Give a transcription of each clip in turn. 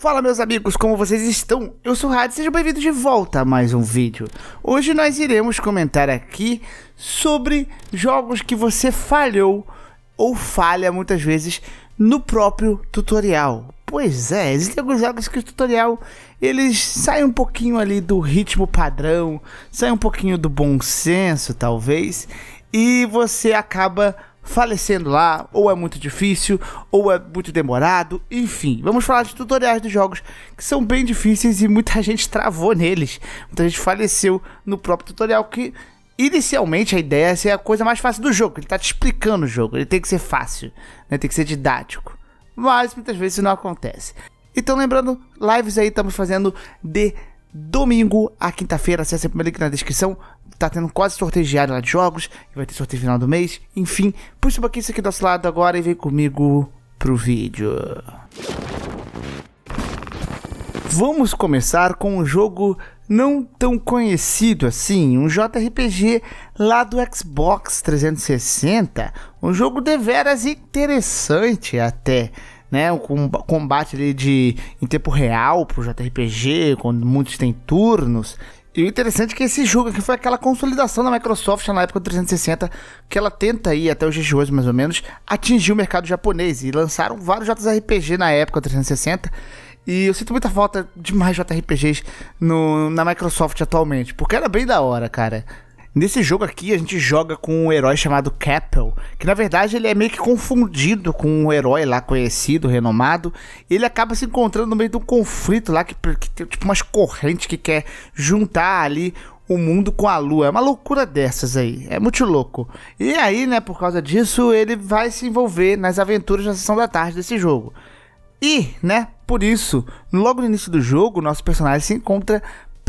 Fala meus amigos, como vocês estão? Eu sou o Rádio, sejam bem-vindos de volta a mais um vídeo. Hoje nós iremos comentar aqui sobre jogos que você falhou ou falha muitas vezes no próprio tutorial. Pois é, existem alguns jogos que o tutorial eles saem um pouquinho ali do ritmo padrão, saem um pouquinho do bom senso talvez, e você acaba falecendo lá, ou é muito difícil, ou é muito demorado, enfim. Vamos falar de tutoriais dos jogos que são bem difíceis e muita gente travou neles. Muita gente faleceu no próprio tutorial que inicialmente a ideia é ser a coisa mais fácil do jogo, ele está te explicando o jogo, ele tem que ser fácil, né? tem que ser didático. Mas muitas vezes isso não acontece. Então lembrando, lives aí estamos fazendo de domingo a quinta-feira. Acesse o primeiro link na descrição. Tá tendo quase sorteio diário lá de jogos. E vai ter sorteio final do mês. Enfim, puxa um pouquinho isso aqui do nosso lado agora e vem comigo pro vídeo. Vamos começar com um jogo não tão conhecido assim, um JRPG lá do Xbox 360, um jogo deveras interessante até né? Com combate ali de, em tempo real pro JRPG, quando muitos têm turnos. E o interessante é que esse jogo aqui foi aquela consolidação da Microsoft na época do 360, que ela tenta ir até os dias de hoje, mais ou menos, atingir o mercado japonês. E lançaram vários JRPG na época do 360. E eu sinto muita falta de mais JRPGs no, na Microsoft atualmente, porque era bem da hora, cara. Nesse jogo aqui, a gente joga com um herói chamado Capel, que na verdade ele é meio que confundido com um herói lá conhecido, renomado. ele acaba se encontrando no meio de um conflito lá que, que tem tipo umas correntes que quer juntar ali o mundo com a lua. É uma loucura dessas aí. É muito louco. E aí, né, por causa disso, ele vai se envolver nas aventuras na sessão da tarde desse jogo. E, né, por isso, logo no início do jogo, nosso personagem se encontra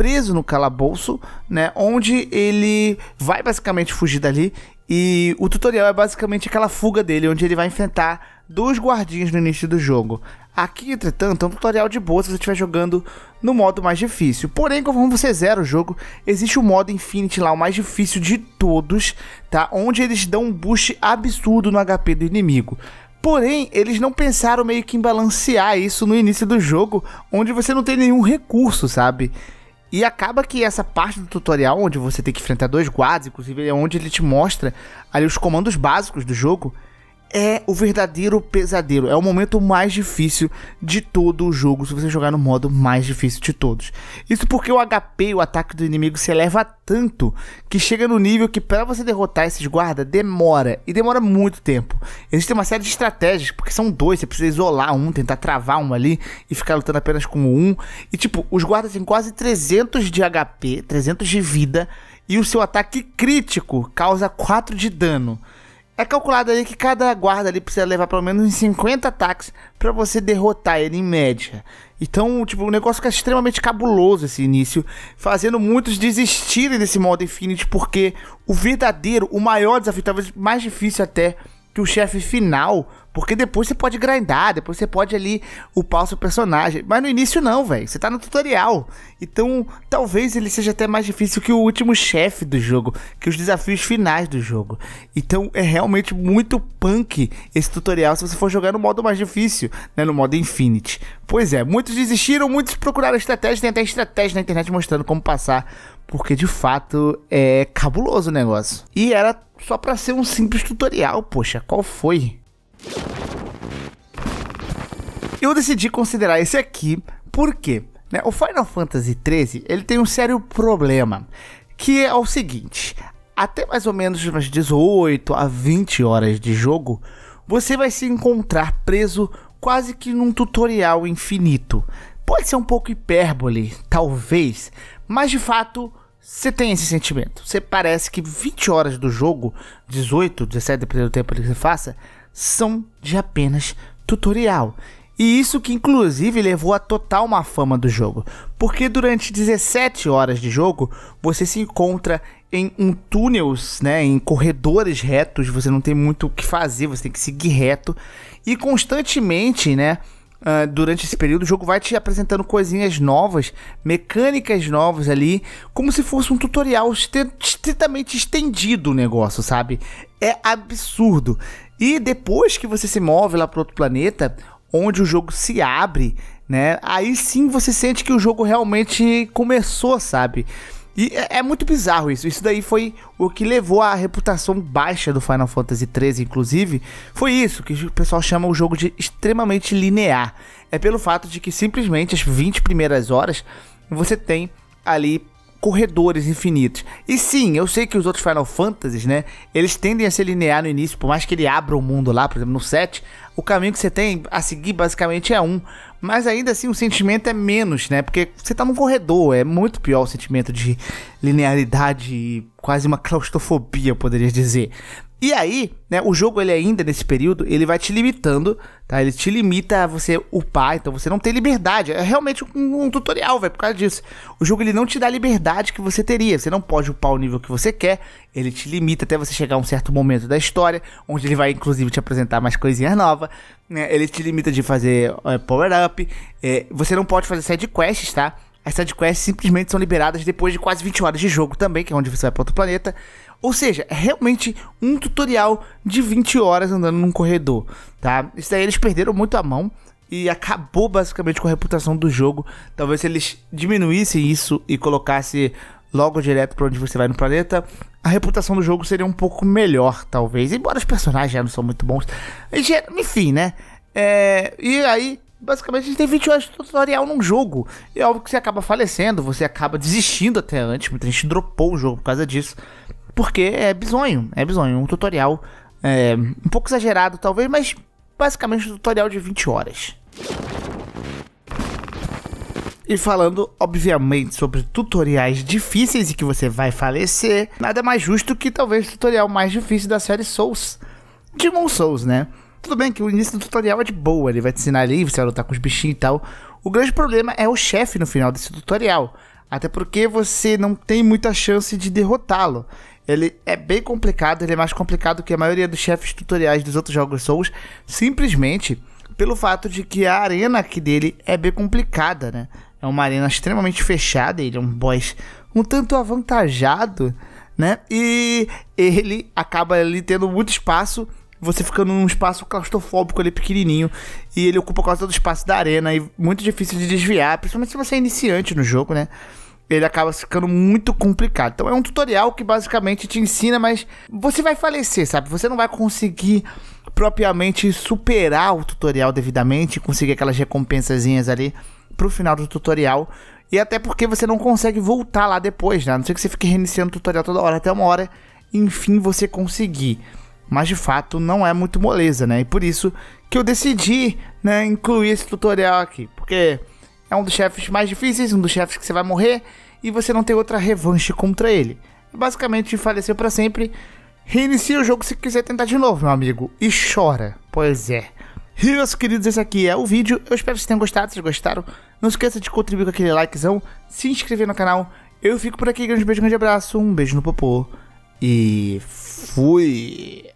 preso no calabouço, né? Onde ele vai basicamente fugir dali. E o tutorial é basicamente aquela fuga dele, onde ele vai enfrentar dois guardinhas no início do jogo. Aqui, entretanto, é um tutorial de boa se você estiver jogando no modo mais difícil. Porém, como você zera o jogo, existe o modo Infinity lá, o mais difícil de todos, tá? Onde eles dão um boost absurdo no HP do inimigo. Porém, eles não pensaram meio que em balancear isso no início do jogo, onde você não tem nenhum recurso, sabe? E acaba que essa parte do tutorial, onde você tem que enfrentar dois guardas, inclusive é onde ele te mostra ali os comandos básicos do jogo, é o verdadeiro pesadelo. É o momento mais difícil de todo o jogo, se você jogar no modo mais difícil de todos. Isso porque o HP, o ataque do inimigo, se eleva tanto que chega no nível que para você derrotar esses guardas demora, e demora muito tempo. Existe uma série de estratégias, porque são dois, você precisa isolar um, tentar travar um ali e ficar lutando apenas com um. E tipo, os guardas têm quase 300 de HP, 300 de vida, e o seu ataque crítico causa 4 de dano. É calculado ali que cada guarda ali precisa levar pelo menos uns 50 ataques para você derrotar ele em média. Então, tipo, o negócio fica extremamente cabuloso esse início, fazendo muitos desistirem desse modo Infinity, porque o verdadeiro, o maior desafio, talvez mais difícil até, que o chefe final, porque depois você pode grindar, depois você pode ali upar o seu personagem. Mas no início não, velho. Você tá no tutorial. Então, talvez ele seja até mais difícil que o último chefe do jogo, que os desafios finais do jogo. Então, é realmente muito punk esse tutorial se você for jogar no modo mais difícil, né, no modo Infinity. Pois é, muitos desistiram, muitos procuraram estratégia, tem até estratégia na internet mostrando como passar porque de fato é cabuloso o negócio. E era só para ser um simples tutorial, poxa, qual foi? Eu decidi considerar esse aqui porque né, o Final Fantasy XIII ele tem um sério problema, que é o seguinte: até mais ou menos umas 18 a 20 horas de jogo, você vai se encontrar preso quase que num tutorial infinito. Pode ser um pouco hipérbole, talvez, mas de fato você tem esse sentimento. Você parece que 20 horas do jogo, 18, 17, dependendo do tempo que você faça, são de apenas tutorial. E isso que inclusive levou a total má fama do jogo, porque durante 17 horas de jogo você se encontra em um túneis, né, em corredores retos, você não tem muito o que fazer, você tem que seguir reto e constantemente, né, uh, durante esse período, o jogo vai te apresentando coisinhas novas, mecânicas novas ali, como se fosse um tutorial estritamente estendido o negócio, sabe? É absurdo. E depois que você se move lá para outro planeta, onde o jogo se abre, né? Aí sim você sente que o jogo realmente começou, sabe? E é, é muito bizarro isso. Isso daí foi o que levou à reputação baixa do Final Fantasy XIII, inclusive. Foi isso que o pessoal chama o jogo de extremamente linear. É pelo fato de que simplesmente as 20 primeiras horas você tem ali corredores infinitos. E sim, eu sei que os outros Final Fantasies, né, eles tendem a ser linear no início, por mais que ele abra o mundo lá, por exemplo, no 7, o caminho que você tem a seguir basicamente é um. Mas ainda assim o sentimento é menos, né? Porque você tá num corredor, é muito pior o sentimento de linearidade, quase uma claustrofobia, poderia dizer. E aí, né, o jogo ele ainda nesse período, ele vai te limitando, tá? Ele te limita a você upar, então você não tem liberdade. É realmente um, um tutorial, vai por causa disso. O jogo ele não te dá a liberdade que você teria. Você não pode upar o nível que você quer. Ele te limita até você chegar a um certo momento da história, onde ele vai inclusive te apresentar mais coisinhas novas né? Ele te limita de fazer é, power-up. É, você não pode fazer side quests, tá? As side quests simplesmente são liberadas depois de quase 20 horas de jogo também, que é onde você vai para outro planeta. Ou seja, é realmente um tutorial de 20 horas andando num corredor, tá? Isso daí eles perderam muito a mão e acabou basicamente com a reputação do jogo. Talvez se eles diminuíssem isso e colocassem logo direto para onde você vai no planeta, a reputação do jogo seria um pouco melhor, talvez. Embora os personagens já não são muito bons. Enfim, né? É, e aí, basicamente, a gente tem 20 horas de tutorial num jogo. E é óbvio que você acaba falecendo, você acaba desistindo até antes. Muita gente dropou o jogo por causa disso. Porque é bizonho, é bizonho. Um tutorial é, um pouco exagerado, talvez, mas basicamente um tutorial de 20 horas. E falando, obviamente, sobre tutoriais difíceis e que você vai falecer, nada mais justo que talvez o tutorial mais difícil da série Souls. Demon Souls, né? Tudo bem que o início do tutorial é de boa, ele vai te ensinar ali, você vai lutar com os bichinhos e tal. O grande problema é o chefe no final desse tutorial. Até porque você não tem muita chance de derrotá-lo. Ele é bem complicado, ele é mais complicado que a maioria dos chefes tutoriais dos outros jogos Souls, simplesmente pelo fato de que a arena aqui dele é bem complicada, né? É uma arena extremamente fechada, ele é um boss um tanto avantajado, né? E ele acaba ali tendo muito espaço, você ficando num espaço claustrofóbico ali pequenininho, e ele ocupa quase todo o espaço da arena e muito difícil de desviar, principalmente se você é iniciante no jogo, né? ele acaba ficando muito complicado. Então é um tutorial que basicamente te ensina, mas você vai falecer, sabe? Você não vai conseguir propriamente superar o tutorial devidamente, conseguir aquelas recompensazinhas ali pro final do tutorial. E até porque você não consegue voltar lá depois, né? A não ser que você fique reiniciando o tutorial toda hora, até uma hora, enfim, você conseguir. Mas de fato não é muito moleza, né? E por isso que eu decidi né, incluir esse tutorial aqui. Porque é um dos chefes mais difíceis, um dos chefes que você vai morrer e você não tem outra revanche contra ele. É basicamente faleceu para sempre. Reinicia o jogo se quiser tentar de novo, meu amigo, e chora. Pois é. E meus queridos, esse aqui é o vídeo. Eu espero que vocês tenham gostado. Se gostaram, não esqueça de contribuir com aquele likezão, se inscrever no canal. Eu fico por aqui. Grande beijo, grande abraço, um beijo no popô e fui!